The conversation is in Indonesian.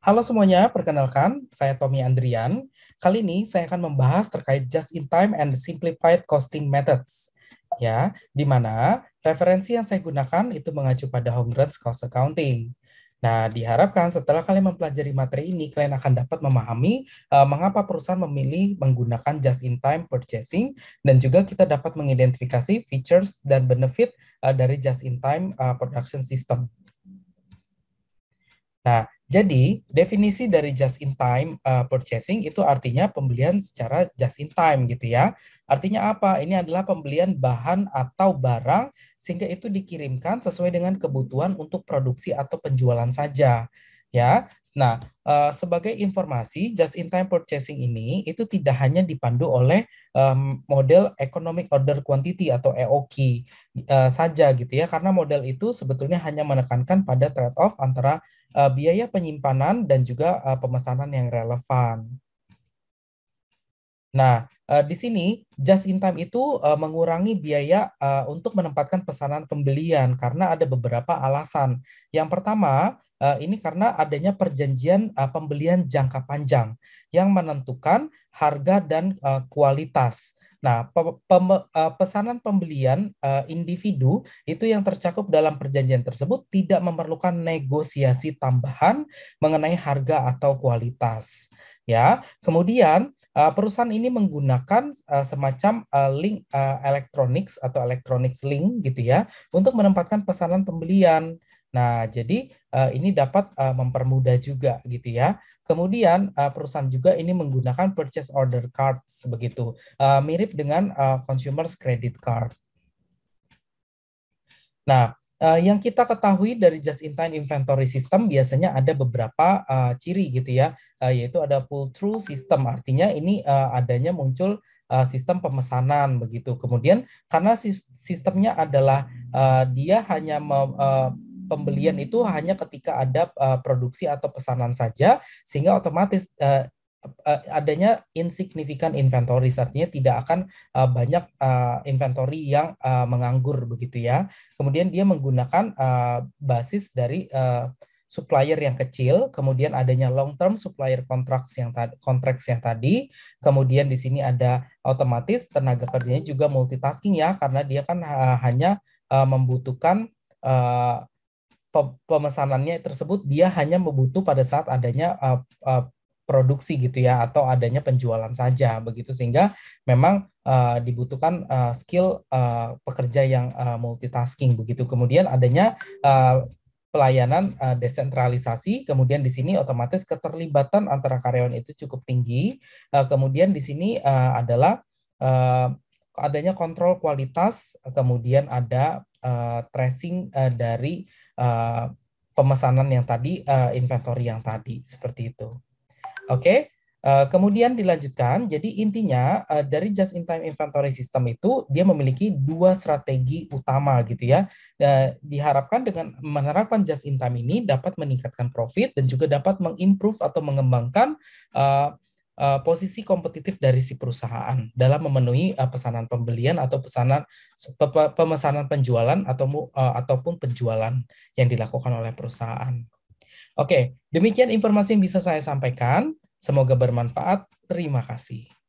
Halo semuanya, perkenalkan, saya Tommy Andrian. Kali ini saya akan membahas terkait just in time and simplified costing methods. Ya, di mana referensi yang saya gunakan itu mengacu pada home runs Cost Accounting. Nah, diharapkan setelah kalian mempelajari materi ini, kalian akan dapat memahami uh, mengapa perusahaan memilih menggunakan just-in-time purchasing, dan juga kita dapat mengidentifikasi features dan benefit uh, dari just-in-time uh, eh, production system. Nah, jadi, definisi dari just in time uh, purchasing itu artinya pembelian secara just in time gitu ya. Artinya apa? Ini adalah pembelian bahan atau barang sehingga itu dikirimkan sesuai dengan kebutuhan untuk produksi atau penjualan saja. Ya, Nah, eh, sebagai informasi, just in time purchasing ini itu tidak hanya dipandu oleh eh, model economic order quantity atau EOQ eh, saja gitu ya, karena model itu sebetulnya hanya menekankan pada trade off antara biaya penyimpanan dan juga pemesanan yang relevan. Nah, uh, di sini just in time itu uh, mengurangi biaya uh, untuk menempatkan pesanan pembelian karena ada beberapa alasan. Yang pertama, uh, ini karena adanya perjanjian uh, pembelian jangka panjang yang menentukan harga dan uh, kualitas. Nah, pe pesanan pembelian uh, individu itu yang tercakup dalam perjanjian tersebut tidak memerlukan negosiasi tambahan mengenai harga atau kualitas. Ya, kemudian Eh, perusahaan ini menggunakan uh, semacam uh, link uh, electronics atau electronics link gitu ya untuk menempatkan pesanan pembelian. Nah, jadi uh, ini dapat uh, mempermudah juga gitu ya. Kemudian uh, perusahaan juga ini menggunakan purchase order cards begitu, uh, mirip dengan uh, consumers credit card. Nah, Uh, yang kita ketahui dari just in time inventory system biasanya ada beberapa uh, ciri gitu ya, uh, yaitu ada pull through system. Artinya ini uh, adanya muncul uh, sistem pemesanan begitu. Kemudian karena sistemnya adalah uh, dia hanya pembelian itu hanya ketika ada uh, produksi atau pesanan saja, sehingga otomatis uh, Eh, adanya insignificant inventory, artinya tidak akan uh, banyak uh, inventory yang uh, menganggur begitu ya. Kemudian dia menggunakan uh, basis dari uh, supplier yang kecil, kemudian adanya long term supplier contracts yang tadi, contracts yang tadi, kemudian di sini ada otomatis tenaga kerjanya juga multitasking ya karena dia kan uh, hanya uh, membutuhkan uh, pemesanannya tersebut dia hanya membutuh pada saat adanya uh, uh, produksi gitu ya atau adanya penjualan saja begitu sehingga memang uh, dibutuhkan uh, skill uh, pekerja yang uh, multitasking begitu kemudian adanya uh, pelayanan uh, desentralisasi kemudian di sini otomatis keterlibatan antara karyawan itu cukup tinggi uh, kemudian di sini uh, adalah uh, adanya kontrol kualitas kemudian ada uh, tracing uh, dari uh, pemesanan yang tadi uh, inventory yang tadi seperti itu Oke. Okay? Uh, eh, kemudian dilanjutkan, jadi intinya uh, dari just in time inventory system itu dia memiliki dua strategi utama gitu ya. Uh, diharapkan dengan menerapkan just in time ini dapat meningkatkan profit dan juga dapat mengimprove atau mengembangkan uh, uh, posisi kompetitif dari si perusahaan dalam memenuhi uh, pesanan pembelian atau pesanan pe pemesanan penjualan atau uh, ataupun penjualan yang dilakukan oleh perusahaan. Oke, demikian informasi yang bisa saya sampaikan. Semoga bermanfaat. Terima kasih.